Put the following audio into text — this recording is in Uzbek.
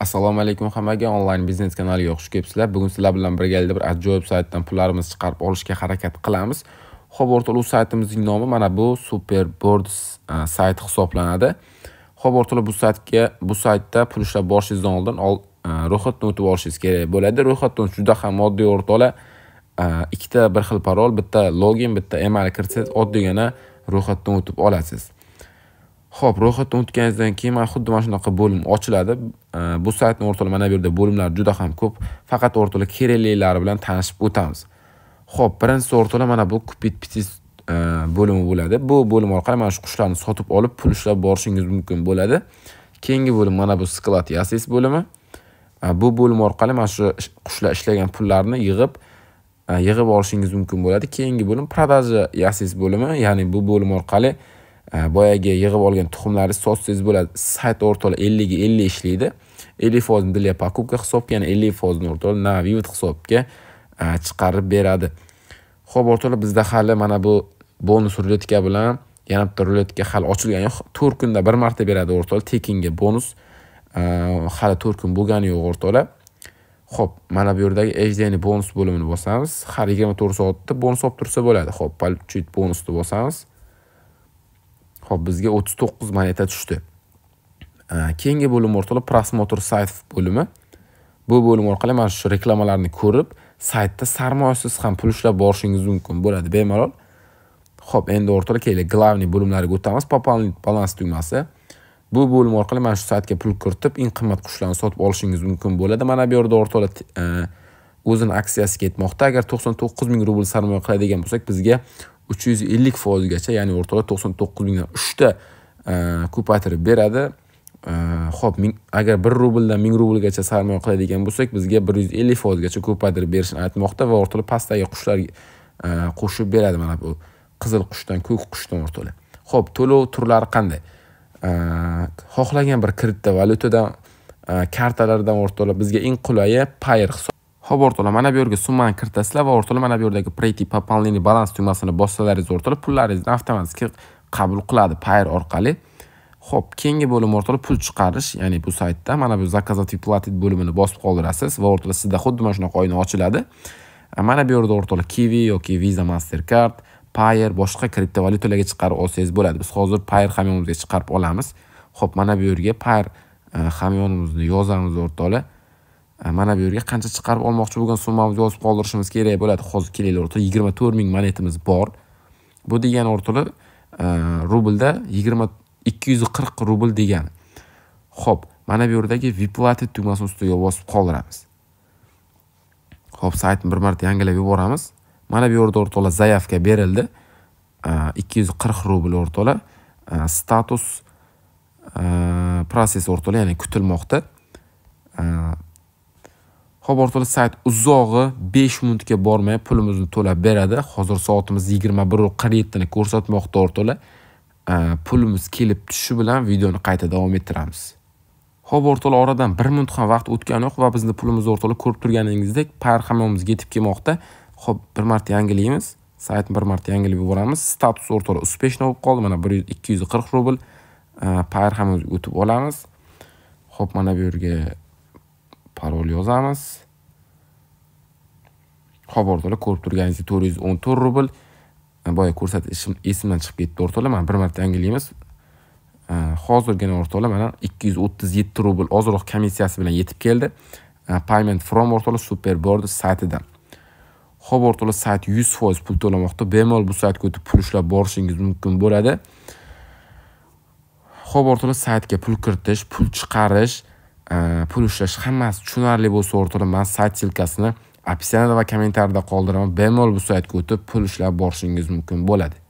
assalomu alaykum hammaga onlayn biznes kanaliga xush kelibsizlar bugun sizlar bilan birgalikda bir ajoyib saytdan pullarimizni chiqarib olishga harakat qilamiz ho'p o'rtoqlar u saytimizning nomi mana bu superboard e, sayti hisoblanadi ho'p o'rtoqlar bu saytga bu saytda pul ishlab borishingizdan oldin e, ro'yxatdan o'tib olishingiz kerak bo'ladi ro'yxatdan juda ham oddiy o'rtoqlar e, ikkita bir xil parol bitta login bitta email kiritsangiz oddiygina ro'yxatdan o'tib olasiz ho'p ro'yxatdan o'tganingizdan keyin mana xuddi mana shunaqa bo'lim ochiladi bu saytni o'rtalig mana bu yerda bo'limlar juda ham ko'p faqat o'rtalig kerakliklari bilan tanishib o'tamiz ho'p birinchisi o'rtalig mana bu kupit pitis e, bo'limi bo'ladi bu bo'lim orqali mana shu qushlarni sotib olib pul ishlab borishingiz mumkin bo'ladi keyingi bo'lim mana bu sklad yasis bo'limi e, bu bo'lim orqali mana shu qushlar ishlagan pullarni yig'ib e, yig'ib olishingiz mumkin bo'ladi keyingi bo'lim продажа yasis bo'limi ya'ni bu bo'lim orqali boyagi э, yig'ib olgan tuxumlarni sotsangiz bo'ladi sayt o'rtoqla elliga ellik ishlaydi ellik foizni для покупки hisobga ya'ni ellik foizni o'rtoqla на вивод hisobga e, chiqarib beradi ho'p o'rtoqlar bizda hali mana bu bonus ruletka bilan yana bitta ruletka hali ochilgani yo'q to'rt kunda bir marta beradi o'rtoqlar tekinga bonus e, hali to'rt kun bo'lgani yo'q o'rtoqlar ho'p mana bu yerdagi hdni bonus bo'limini bosamiz har yigirma to'rt soatda bonus olib tursa bo'ladi ho'p получить bonusni bosamiz ho'p bizga o'ttiz to'qqiz moneta tushdi keyingi bo'lim orqali prosmotr sayt bo'limi bu bo'lim orqali mana shu reklamalarni ko'rib saytda sarmoyasiz ham pul ishlab borishingiz mumkin bo'ladi bemalol ho'p endi o'rtada keyin главный bo'limlariga o'tamiz пополнить balans tugmasi bu bo'lim orqali mana shu saytga pul kiritib eng qimmat qushlarni sotib olishingiz mumkin bo'ladi mana bu yerda o'rtada e, o'zini aksiyasi ketmoqda agar to'qson to'qqiz ming rubl sarmoya qiladigan bo'lsak bizga uch yuz ellik foizgacha ya'ni o'rtalab to'qson to'qqiz mingdan uchta e, ko'paytirib beradi ho'p e, agar bir rubldan ming rublgacha sarmoya qiladigan bo'lsak bizga bir yuz ellik foizgacha ko'paytirib berishini aytmoqda va o'rtalab pastdagi qushlar e, qo'shib beradi mana bu qizil qushdan ko'k qushdan o'rtalab ho'p to'lov turlari qanday xohlagan bir kriptovalyutadan valyutadan kartalardan o'rtalab bizga eng qulayi payr hisob hop o'rtalab mana bu yerga summani kiritasizlar va o'rtalab mana bu yerdagi preti пополнение balans tugmasini bossalaringiz o'rtalab pullaringizni avtomatik qabul qiladi payr orqali ho'p keyingi bo'lim o'rtalab pul chiqarish ya'ni bu saytda mana bu заказать и платить bo'limini bosib qoldirasiz va o'rtalab sizda xuddi mana shunaqa oyna ochiladi e, mana bu yerda o'rtoqlar kivi yoki visa mastercard payer boshqa kriptovalyutalarga chiqarib olsangiz bo'ladi biz hozir payer hamyonimizga chiqarib olamiz ho'p mana bu yerga payer e, hamyonimizni yozamiz o'rtoqlar E, mana bu yerga qancha chiqarib olmoqchi bo'lgan summamizni yozib qoldirishimiz kerak bo'ladi hozir kelinglar o'rtoq yigirma to'rt ming monetimiz bor bu degani o'rtoqlar e, rublda yigirma ikki yuz qirq rubl degani ho'p mana bu yerdagi viplati tugmasini ustiga bosib qoldiramiz ho'p saytni bir marta yangilab yuboramiz mana bu yerda o'rtoqlar заявка berildi e, ikki yuz qirq rubl o'rtoqlar status proses o'rtoqlar ya'ni kutilmoqda hop sayt uzog'i besh minutga bormay pulimizni to'lab beradi hozir soatimiz yigirma biru qirq yettini ko'rsatmoqda orqali pulimiz kelib tushishi bilan videoni qayta davom ettiramiz hop o'rtoqlar oradan bir minut ham vaqt o'tgani yo'q va bizni pulimiz o'rtoqlar ko'rib turganingizdek parhamamizga yetib kelmoqda ho'p bir marta yangilaymiz saytni bir marta yangilab yuboramiz status o'rtoqlar успешно bo'lib qoldi mana bir yuz ikki yuz qirq rubl parhamamizga o'tib olamiz ho'p mana bu yerga parol yozamiz xabar o'rtalar ko'rib turganingizdek to'rt yuz o'n to'rt rubl e, boya ko'rsatishim esimdan chiqib ketdi o'rtoqlar mana bir marta yangilaymiz e, hozirgina o'rtoqlar mana ikki yuz o'ttiz yetti rubl ozroq komissiyasi bilan yetib keldi e, payment from o'rtoqlar superboard saytidan hop o'rtalar sayt yuz foiz pul to'lamoqda bemalol bu saytga o'tib pul ishlab borishingiz mumkin bo'ladi hop o'rtalar saytga pul kiritish pul chiqarish pul ushlash hammasi tushunarli bo'lsa o'rtalab man sayt silkasini описанияда va kommentariyada qoldiraman bemalol bu saytga o'tib pul ushlab borishingiz mumkin bo'ladi